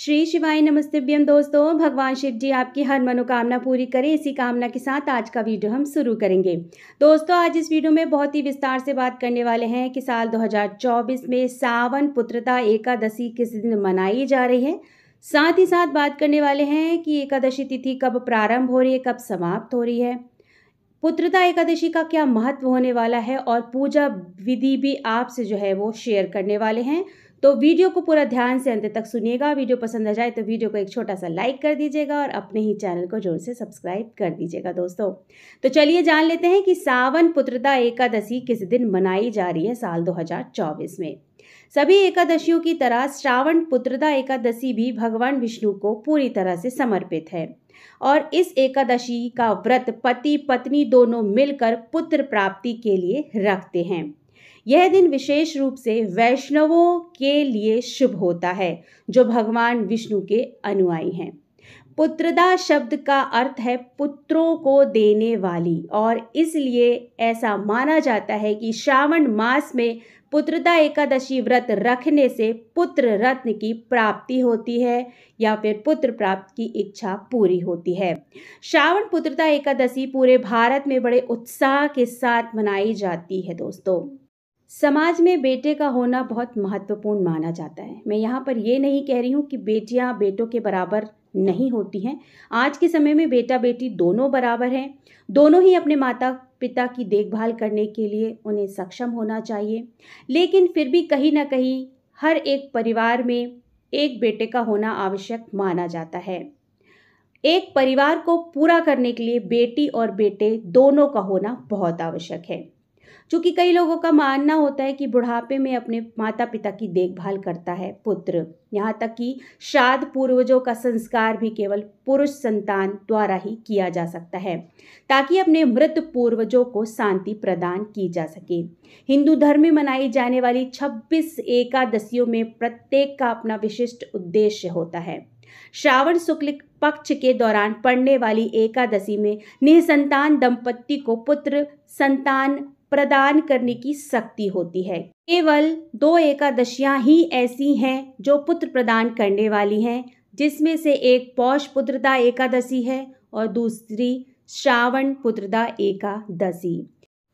श्री शिवाय नमस्तेभ्यम दोस्तों भगवान शिव जी आपकी हर मनोकामना पूरी करें इसी कामना के साथ आज का वीडियो हम शुरू करेंगे दोस्तों आज इस वीडियो में बहुत ही विस्तार से बात करने वाले हैं कि साल 2024 में सावन पुत्रता एकादशी किस दिन मनाई जा रही है साथ ही साथ बात करने वाले हैं कि एकादशी तिथि कब प्रारंभ हो रही है कब समाप्त हो रही है पुत्रता एकादशी का क्या महत्व होने वाला है और पूजा विधि भी आपसे जो है वो शेयर करने वाले हैं तो वीडियो को पूरा ध्यान से अंत तक सुनिएगा वीडियो पसंद आ जाए तो वीडियो को एक छोटा सा लाइक कर दीजिएगा और अपने ही चैनल को जोर से सब्सक्राइब कर दीजिएगा दोस्तों तो चलिए जान लेते हैं कि सावन पुत्रता एकादशी किस दिन मनाई जा रही है साल 2024 में सभी एकादशियों की तरह श्रावण पुत्रता एकादशी भी भगवान विष्णु को पूरी तरह से समर्पित है और इस एकादशी का व्रत पति पत्नी दोनों मिलकर पुत्र प्राप्ति के लिए रखते हैं यह दिन विशेष रूप से वैष्णवों के लिए शुभ होता है जो भगवान विष्णु के अनुयायी हैं पुत्रदा शब्द का अर्थ है पुत्रों को देने वाली और इसलिए ऐसा माना जाता है कि श्रावण मास में पुत्रदा एकादशी व्रत रखने से पुत्र रत्न की प्राप्ति होती है या फिर पुत्र प्राप्त की इच्छा पूरी होती है श्रावण पुत्रता एकादशी पूरे भारत में बड़े उत्साह के साथ मनाई जाती है दोस्तों समाज में बेटे का होना बहुत महत्वपूर्ण माना जाता है मैं यहाँ पर ये नहीं कह रही हूँ कि बेटियाँ बेटों के बराबर नहीं होती हैं आज के समय में बेटा बेटी दोनों बराबर हैं दोनों ही अपने माता पिता की देखभाल करने के लिए उन्हें सक्षम होना चाहिए लेकिन फिर भी कहीं ना कहीं हर एक परिवार में एक बेटे का होना आवश्यक माना जाता है एक परिवार को पूरा करने के लिए बेटी और बेटे दोनों का होना बहुत आवश्यक है चूँकि कई लोगों का मानना होता है कि बुढ़ापे में अपने माता पिता की देखभाल करता है पुत्र यहाँ तक कि श्राद्ध पूर्वजों का संस्कार भी केवल पुरुष संतान द्वारा ही किया जा सकता है ताकि अपने मृत पूर्वजों को शांति प्रदान की जा सके हिंदू धर्म में मनाई जाने वाली 26 एकादशियों में प्रत्येक का अपना विशिष्ट उद्देश्य होता है श्रावण शुक्ल पक्ष के दौरान पड़ने वाली एकादशी में निसंतान दंपत्ति को पुत्र संतान प्रदान करने की शक्ति होती है केवल दो एकादशियां ही ऐसी हैं जो पुत्र प्रदान करने वाली हैं जिसमें से एक पौष पुत्रदा एकादशी है और दूसरी श्रावण पुत्रदा एकादशी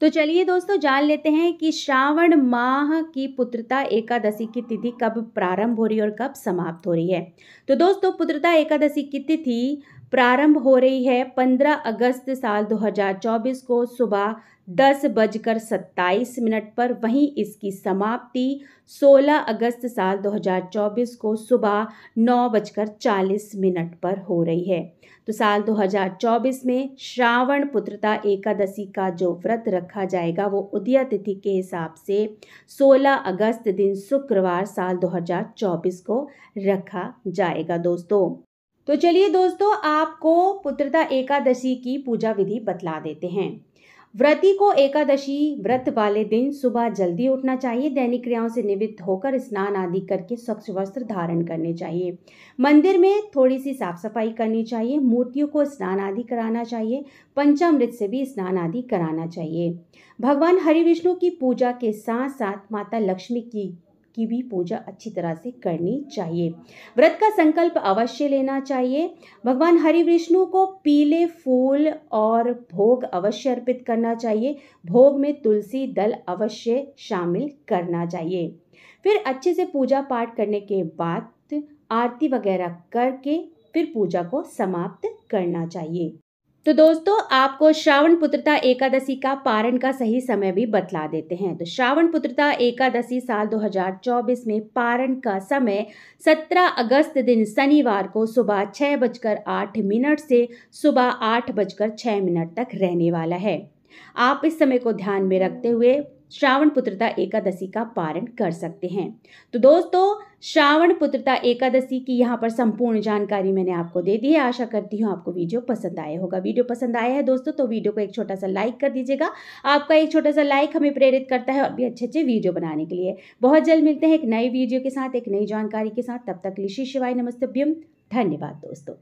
तो चलिए दोस्तों जान लेते हैं कि श्रावण माह की पुत्रता एकादशी की तिथि कब प्रारंभ हो रही है और कब समाप्त हो रही है तो दोस्तों पुत्रता एकादशी की तिथि प्रारंभ हो रही है 15 अगस्त साल 2024 को सुबह दस बजकर सत्ताईस मिनट पर वहीं इसकी समाप्ति 16 अगस्त साल 2024 को सुबह नौ बजकर चालीस मिनट पर हो रही है तो साल 2024 में श्रावण पुत्रता एकादशी का जो व्रत रखा जाएगा वो उदया तिथि के हिसाब से 16 अगस्त दिन शुक्रवार साल 2024 को रखा जाएगा दोस्तों तो चलिए दोस्तों आपको पुत्रता एकादशी की पूजा विधि बतला देते हैं व्रती को एकादशी व्रत वाले दिन सुबह जल्दी उठना चाहिए दैनिक क्रियाओं से निवृत्त होकर स्नान आदि करके स्वच्छ वस्त्र धारण करने चाहिए मंदिर में थोड़ी सी साफ सफाई करनी चाहिए मूर्तियों को स्नान आदि कराना चाहिए पंचामृत से भी स्नान आदि कराना चाहिए भगवान हरि विष्णु की पूजा के साथ साथ माता लक्ष्मी की की भी पूजा अच्छी तरह से करनी चाहिए व्रत का संकल्प अवश्य लेना चाहिए भगवान हरि विष्णु को पीले फूल और भोग अवश्य अर्पित करना चाहिए भोग में तुलसी दल अवश्य शामिल करना चाहिए फिर अच्छे से पूजा पाठ करने के बाद आरती वगैरह करके फिर पूजा को समाप्त करना चाहिए तो दोस्तों आपको श्रावण पुत्रता एकादशी का पारण का सही समय भी बतला देते हैं तो श्रावण पुत्रता एकादशी साल 2024 में पारण का समय 17 अगस्त दिन शनिवार को सुबह छः बजकर आठ मिनट से सुबह आठ बजकर छः मिनट तक रहने वाला है आप इस समय को ध्यान में रखते हुए श्रावण पुत्रता एकादशी का पारण कर सकते हैं तो दोस्तों श्रावण पुत्रता एकादशी की यहाँ पर संपूर्ण जानकारी मैंने आपको दे दी है आशा करती हूँ आपको वीडियो पसंद आया होगा वीडियो पसंद आया है दोस्तों तो वीडियो को एक छोटा सा लाइक कर दीजिएगा आपका एक छोटा सा लाइक हमें प्रेरित करता है और भी अच्छे अच्छे वीडियो बनाने के लिए बहुत जल्द मिलते हैं एक नई वीडियो के साथ एक नई जानकारी के साथ तब तक लिशी शिवाय नमस्तभ्यम धन्यवाद दोस्तों